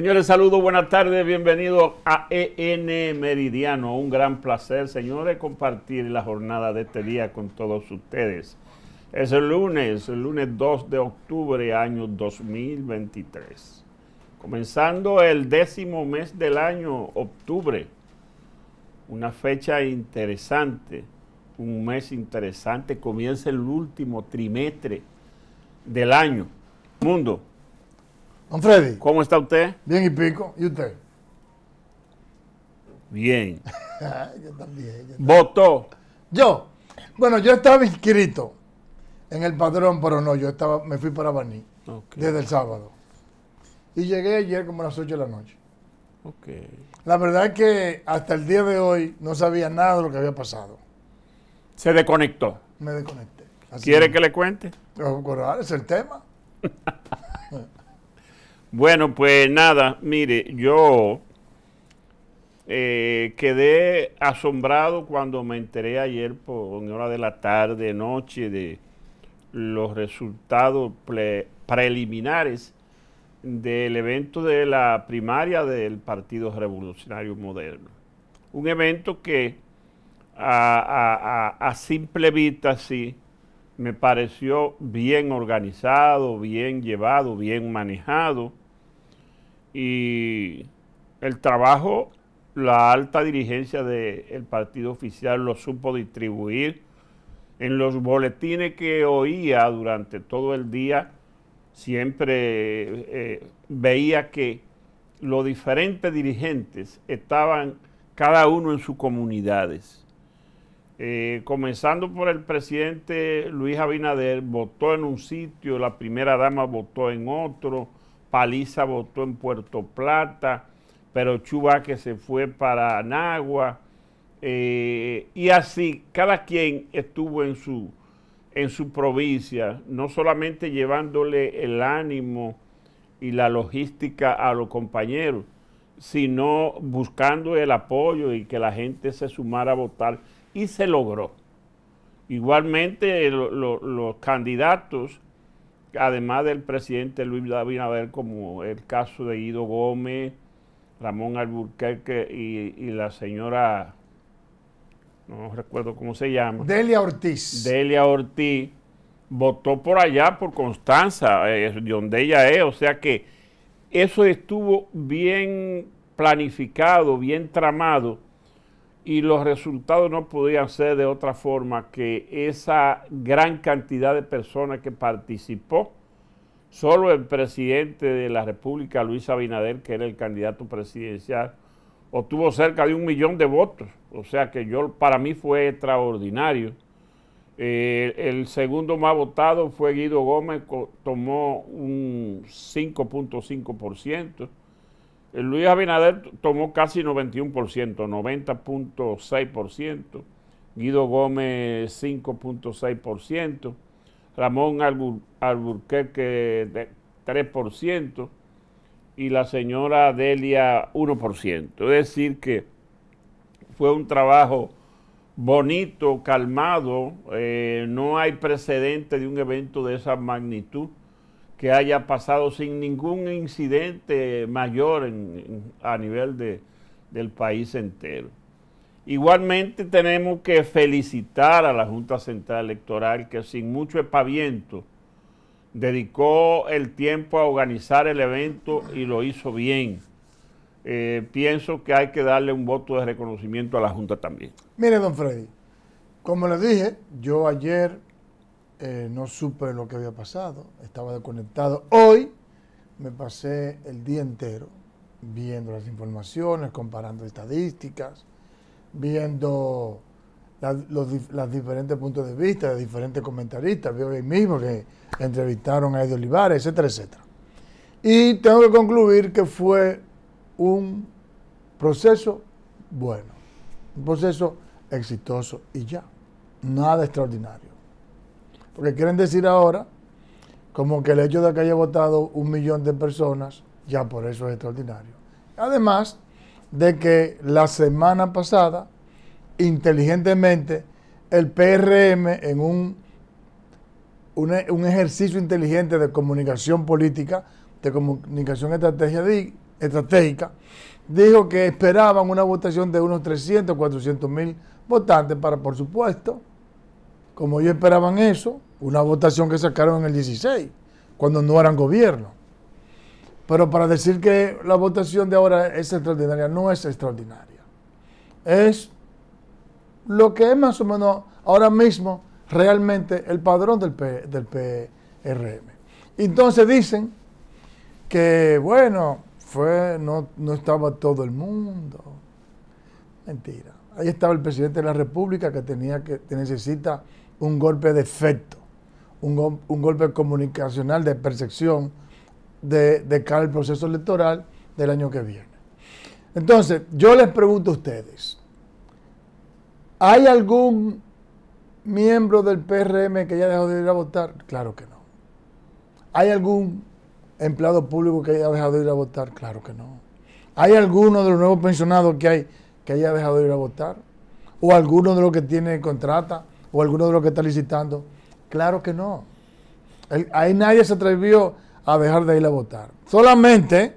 Señores, saludos, buenas tardes, bienvenidos a EN Meridiano. Un gran placer, señores, compartir la jornada de este día con todos ustedes. Es el lunes, el lunes 2 de octubre, año 2023. Comenzando el décimo mes del año, octubre. Una fecha interesante, un mes interesante. Comienza el último trimestre del año. Mundo, Don Freddy. ¿Cómo está usted? Bien y pico. ¿Y usted? Bien. yo también. ¿Votó? Yo. Bueno, yo estaba inscrito en el padrón, pero no, yo estaba, me fui para Baní desde el sábado. Y llegué ayer como a las 8 de la noche. Okay. La verdad es que hasta el día de hoy no sabía nada de lo que había pasado. Se desconectó. Me desconecté. ¿Quiere que le cuente? es el tema. Bueno, pues nada, mire, yo eh, quedé asombrado cuando me enteré ayer por hora de la tarde, noche, de los resultados preliminares del evento de la primaria del Partido Revolucionario Moderno. Un evento que a simple vista sí me pareció bien organizado, bien llevado, bien manejado y el trabajo, la alta dirigencia del partido oficial lo supo distribuir. En los boletines que oía durante todo el día, siempre eh, veía que los diferentes dirigentes estaban cada uno en sus comunidades. Eh, comenzando por el presidente Luis Abinader, votó en un sitio, la primera dama votó en otro, Paliza votó en Puerto Plata, pero Chuba que se fue para Anagua. Eh, y así, cada quien estuvo en su, en su provincia, no solamente llevándole el ánimo y la logística a los compañeros, sino buscando el apoyo y que la gente se sumara a votar. Y se logró. Igualmente los candidatos además del presidente Luis ver como el caso de Ido Gómez, Ramón Alburquerque y, la señora, no recuerdo cómo se llama. Delia Ortiz. Delia Ortiz votó por allá, por Constanza, eh, donde ella es, o sea que eso estuvo bien planificado, bien tramado y los resultados no podían ser de otra forma que esa gran cantidad de personas que participó, solo el presidente de la República, Luis Abinader, que era el candidato presidencial, obtuvo cerca de un millón de votos, o sea que yo para mí fue extraordinario. Eh, el segundo más votado fue Guido Gómez, tomó un 5.5%. Eh, Luis Abinader tomó casi 91%, 90.6%, Guido Gómez 5.6%, Ramón Alburquerque 3% y la señora Delia 1%. Es decir que fue un trabajo bonito, calmado, eh, no hay precedente de un evento de esa magnitud que haya pasado sin ningún incidente mayor a nivel de, del país entero. Igualmente tenemos que felicitar a la Junta Central Electoral que sin mucho espaviento dedicó el tiempo a organizar el evento y lo hizo bien. Eh, pienso que hay que darle un voto de reconocimiento a la Junta también. Mire, don Freddy, como le dije, yo ayer eh, no supe lo que había pasado, estaba desconectado. Hoy me pasé el día entero viendo las informaciones, comparando estadísticas, viendo los diferentes puntos de vista de diferentes comentaristas. Veo hoy mismo que entrevistaron a Eddie Olivares, etcétera, etcétera. Y tengo que concluir que fue un proceso bueno, un proceso exitoso y ya, nada extraordinario. Porque quieren decir ahora como que el hecho de que haya votado un millón de personas, ya por eso es extraordinario. Además de que la semana pasada, inteligentemente, el PRM en un, un, ejercicio inteligente de comunicación política, de comunicación estrategia estratégica, dijo que esperaban una votación de unos 300, 400 mil votantes para, por supuesto, como ellos esperaban eso, una votación que sacaron en el 16, cuando no eran gobierno. Pero para decir que la votación de ahora es extraordinaria, no es extraordinaria. Es lo que es más o menos ahora mismo realmente el padrón del, del PRM. Entonces dicen que, bueno, fue, no, estaba todo el mundo. Mentira. Ahí estaba el presidente de la República que tenía que, que necesita un golpe de efecto, un, golpe comunicacional de percepción de, de cara al proceso electoral del año que viene. Entonces, yo les pregunto a ustedes, ¿hay algún miembro del PRM que haya dejado de ir a votar? Claro que no. ¿Hay algún empleado público que haya dejado de ir a votar? Claro que no. ¿Hay alguno de los nuevos pensionados que hay que haya dejado de ir a votar? ¿O alguno de los que tiene contrata? o alguno de los que está licitando. Claro que no. ahí nadie se atrevió a dejar de ir a votar. Solamente,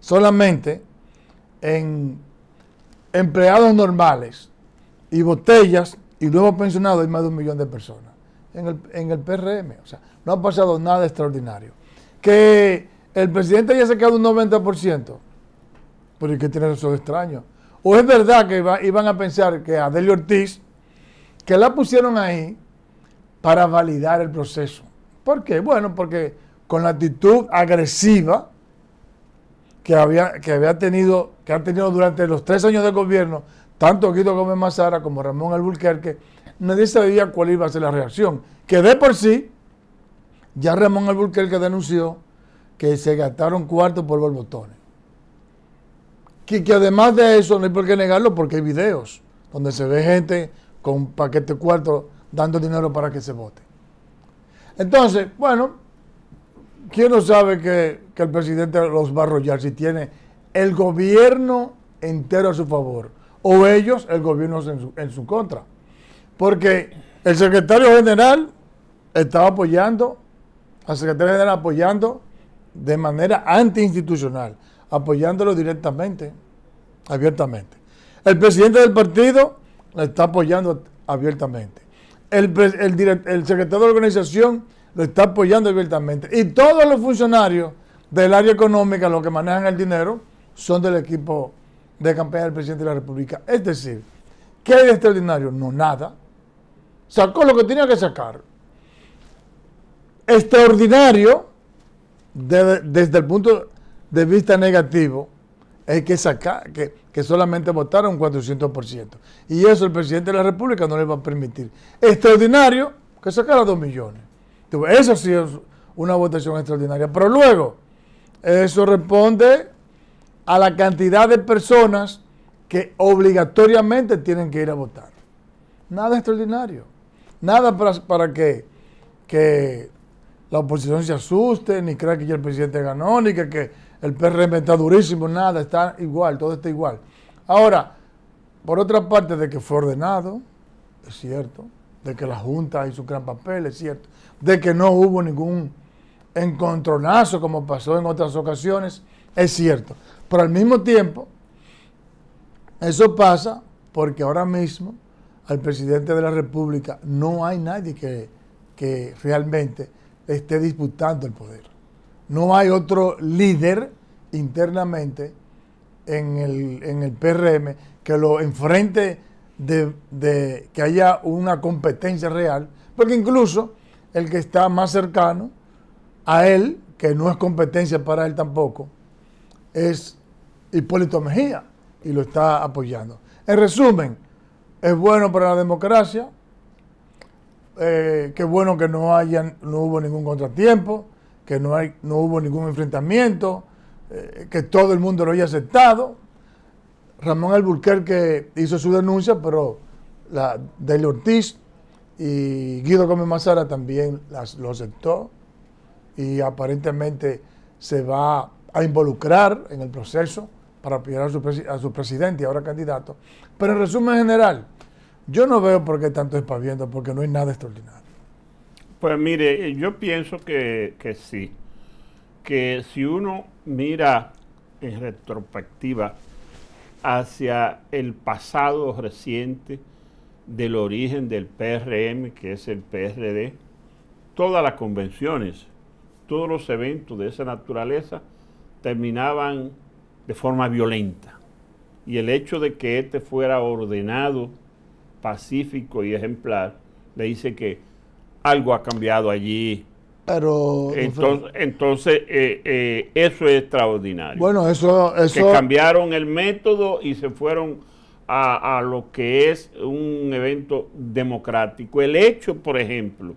solamente en empleados normales y botellas y nuevos pensionados hay más de un millón de personas. En el, PRM, o sea, no ha pasado nada extraordinario. Que el presidente haya sacado un 90%, pero es que tiene eso de extraño. O es verdad que iban a pensar que Adelio Ortiz que la pusieron ahí para validar el proceso. ¿Por qué? Bueno, porque con la actitud agresiva que había, que había tenido, que ha tenido durante los tres años de gobierno, tanto Guido Gómez Mazara como Ramón Alburquerque, nadie sabía cuál iba a ser la reacción. Que de por sí, ya Ramón Alburquerque denunció que se gastaron cuartos por botones Que, que además de eso, no hay por qué negarlo, porque hay videos donde se ve gente con un paquete cuarto dando dinero para que se vote. Entonces, bueno, ¿quién no sabe que, que el presidente los va a arrollar si tiene el gobierno entero a su favor o ellos, el gobierno en su, en su contra? Porque el secretario general estaba apoyando, al secretario general apoyando de manera antiinstitucional, apoyándolo directamente, abiertamente. El presidente del partido la está apoyando abiertamente. El, el, secretario de organización lo está apoyando abiertamente. Y todos los funcionarios del área económica, los que manejan el dinero, son del equipo de campaña del presidente de la República. Es decir, ¿qué hay de extraordinario? No, nada. Sacó lo que tenía que sacar. Extraordinario desde el punto de vista negativo es que sacar, que, solamente votaron 400%. Y eso el presidente de la República no le va a permitir. Extraordinario, que sacara 2 millones. Esa eso sí es una votación extraordinaria. Pero luego, eso responde a la cantidad de personas que obligatoriamente tienen que ir a votar. Nada extraordinario. Nada para, que, la oposición se asuste, ni crea que ya el presidente ganó, ni que el PRM está durísimo, nada, está igual, todo está igual. Ahora, por otra parte, de que fue ordenado, es cierto, de que la Junta hizo un gran papel, es cierto, de que no hubo ningún encontronazo como pasó en otras ocasiones, es cierto. Pero al mismo tiempo, eso pasa porque ahora mismo al presidente de la República no hay nadie que, que realmente esté disputando el poder no hay otro líder internamente en el, en PRM que lo enfrente de, que haya una competencia real, porque incluso el que está más cercano a él, que no es competencia para él tampoco, es Hipólito Mejía y lo está apoyando. En resumen, es bueno para la democracia, eh, qué bueno que no, hayan, no hubo ningún contratiempo, que no, hay, no hubo ningún enfrentamiento, eh, que todo el mundo lo haya aceptado. Ramón Alburquerque hizo su denuncia, pero la del Ortiz y Guido Gómez Mazara también lo aceptó y aparentemente se va a involucrar en el proceso para apoyar a su, presidente y ahora candidato. Pero en resumen general, yo no veo por qué tanto espaviento, porque no hay nada extraordinario. Pues mire, eh, yo pienso que, sí, que si uno mira en retrospectiva hacia el pasado reciente del origen del PRM, que es el PRD, todas las convenciones, todos los eventos de esa naturaleza terminaban de forma violenta. Y el hecho de que este fuera ordenado, pacífico y ejemplar, le dice que algo ha cambiado allí. Pero, entonces, eh, eh, eso es extraordinario. Bueno, eso, eso... Que cambiaron el método y se fueron a, a lo que es un evento democrático. El hecho, por ejemplo,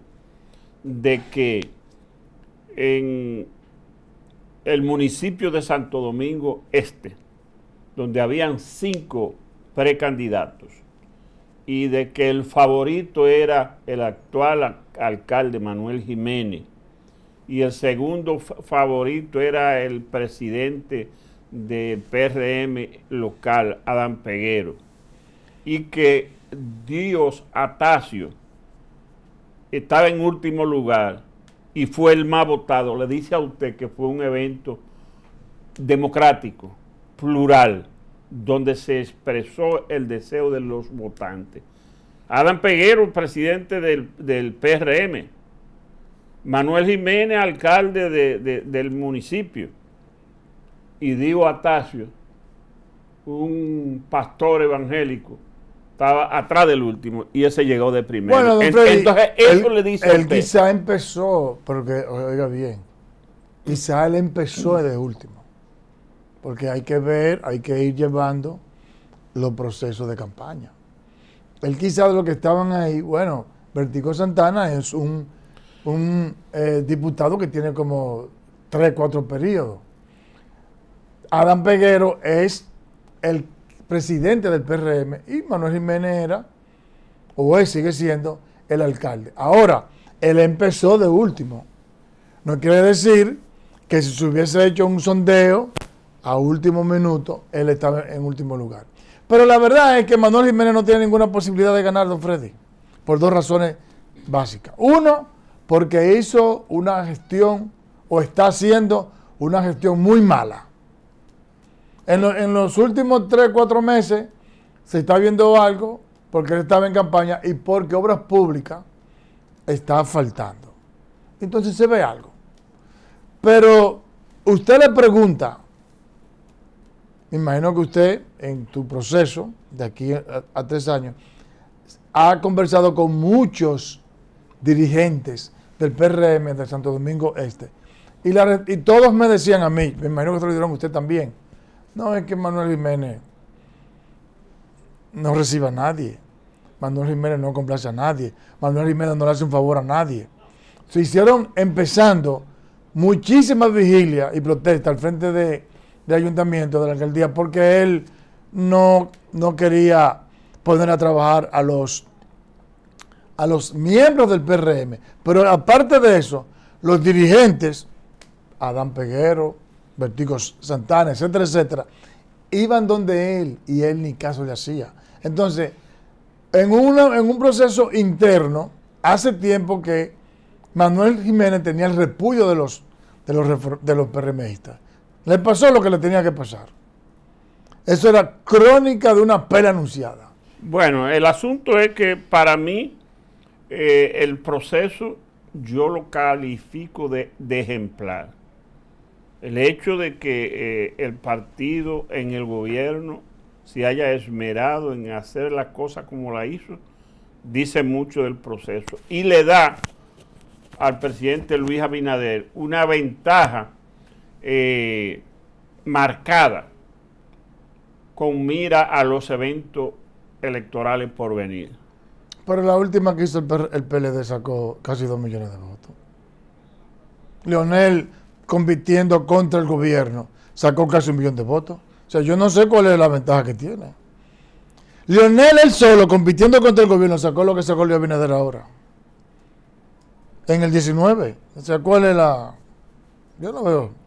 de que en el municipio de Santo Domingo Este, donde habían cinco precandidatos, y de que el favorito era el actual alcalde Manuel Jiménez. Y el segundo favorito era el presidente del PRM local, Adán Peguero. Y que Dios Atacio estaba en último lugar y fue el más votado. Le dice a usted que fue un evento democrático, plural, donde se expresó el deseo de los votantes. Adam Peguero, presidente del, del PRM. Manuel Jiménez, alcalde del municipio. Y Diego Atacio, un pastor evangélico, estaba atrás del último y ese llegó de primero. Bueno, entonces le dice quizá empezó, porque oiga bien, quizá él empezó de último, porque hay que ver, hay que ir llevando los procesos de campaña él quizá de los que estaban ahí, bueno, Vertigo Santana es un, eh, diputado que tiene como tres, cuatro periodos. Adam Peguero es el presidente del PRM y Manuel Jiménez era, o es, sigue siendo, el alcalde. Ahora, él empezó de último. No quiere decir que si se hubiese hecho un sondeo a último minuto, él estaba en último lugar. Pero la verdad es que Manuel Jiménez no tiene ninguna posibilidad de ganar, don Freddy, por dos razones básicas. Uno, porque hizo una gestión o está haciendo una gestión muy mala. En, los últimos tres, cuatro meses se está viendo algo porque él estaba en campaña y porque Obras Públicas está faltando. Entonces se ve algo. Pero usted le pregunta me imagino que usted, en tu proceso de aquí a, tres años, ha conversado con muchos dirigentes del PRM de Santo Domingo Este. Y, y todos me decían a mí, me imagino que se lo dijeron a usted también, no es que Manuel Jiménez no reciba a nadie. Manuel Jiménez no complace a nadie. Manuel Jiménez no le hace un favor a nadie. Se hicieron empezando muchísimas vigilias y protestas al frente de de ayuntamiento, de la alcaldía, porque él no, no quería poner a trabajar a los, a los miembros del PRM. Pero aparte de eso, los dirigentes, Adán Peguero, Vertigo Santana, etcétera, etcétera, iban donde él y él ni caso le hacía. Entonces, en, una, en un proceso interno, hace tiempo que Manuel Jiménez tenía el repudio de los, de los, de los PRMistas. Le pasó lo que le tenía que pasar. Eso era crónica de una pena anunciada. Bueno, el asunto es que para mí eh, el proceso yo lo califico de, ejemplar. El hecho de que eh, el partido en el gobierno se haya esmerado en hacer la cosa como la hizo, dice mucho del proceso. Y le da al presidente Luis Abinader una ventaja eh, marcada con mira a los eventos electorales por venir. Pero la última que hizo el, PLD sacó casi dos millones de votos. Leonel compitiendo contra el gobierno sacó casi un millón de votos. O sea, yo no sé cuál es la ventaja que tiene. Leonel él solo, compitiendo contra el gobierno, sacó lo que sacó Leo Abinader ahora. En el 19. O sea, ¿cuál es la...? Yo no veo.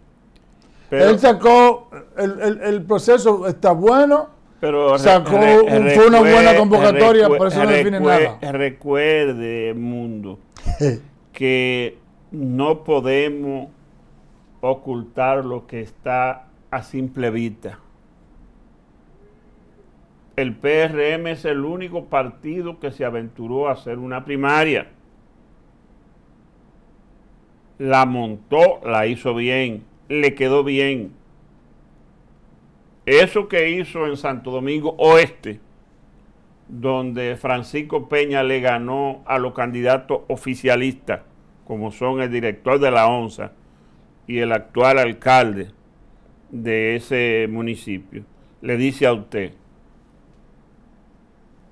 Él sacó, el, proceso está bueno, pero sacó, fue una buena convocatoria, eso no define nada. Recuerde, mundo, que no podemos ocultar lo que está a simple vista. El PRM es el único partido que se aventuró a hacer una primaria. La montó, la hizo bien le quedó bien. Eso que hizo en Santo Domingo Oeste, donde Francisco Peña le ganó a los candidatos oficialistas, como son el director de la ONSA y el actual alcalde de ese municipio, le dice a usted,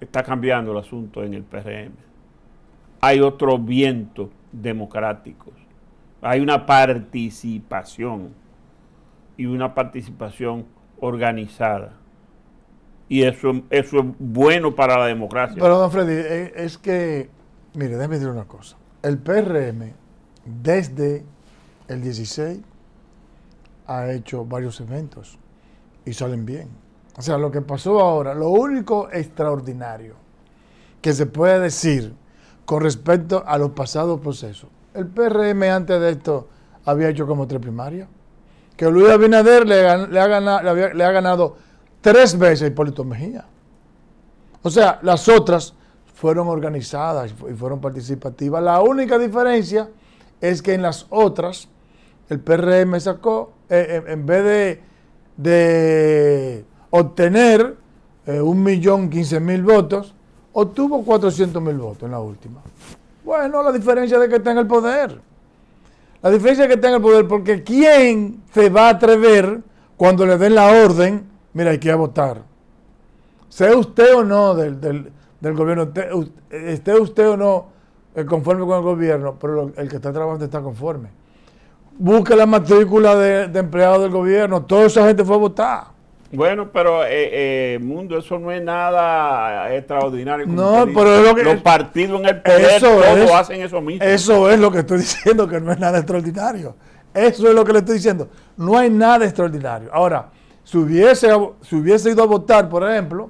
está cambiando el asunto en el PRM. Hay otro viento democrático. Hay una participación y una participación organizada. Y eso, es bueno para la democracia. Pero, don Freddy, eh, es que, mire, déjeme decir una cosa. El PRM, desde el 16, ha hecho varios eventos y salen bien. O sea, lo que pasó ahora, lo único extraordinario que se puede decir con respecto a los pasados procesos el PRM antes de esto había hecho como tres primarias. Que Luis Abinader le, ha, ganado, le, ha, ganado, tres veces a Hipólito Mejía. O sea, las otras fueron organizadas y fueron participativas. La única diferencia es que en las otras el PRM sacó, eh, eh, en vez de, obtener eh, un millón quince mil votos, obtuvo 400 mil votos en la última. Bueno, la diferencia de que tenga en el poder. La diferencia de que tenga en el poder, porque ¿quién se va a atrever cuando le den la orden? Mira, hay que a votar. Sea usted o no del, gobierno, esté usted o no eh, conforme con el gobierno, pero el que está trabajando está conforme. Busque la matrícula de, de del gobierno, toda esa gente fue a votar. Bueno, pero eh, eh, Mundo, eso no es nada extraordinario. No, pero es lo que... Los partidos en el poder hacen eso mismo. Eso es lo que estoy diciendo, que no es nada extraordinario. Eso es lo que le estoy diciendo. No hay nada extraordinario. Ahora, si hubiese, si hubiese ido a votar, por ejemplo,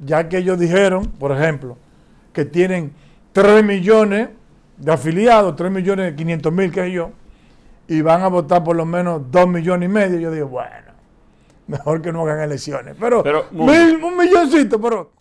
ya que ellos dijeron, por ejemplo, que tienen 3 millones de afiliados, 3 millones 500 mil, que yo, y van a votar por lo menos 2 millones y medio, yo digo, bueno, mejor que no hagan elecciones. Pero, un milloncito, pero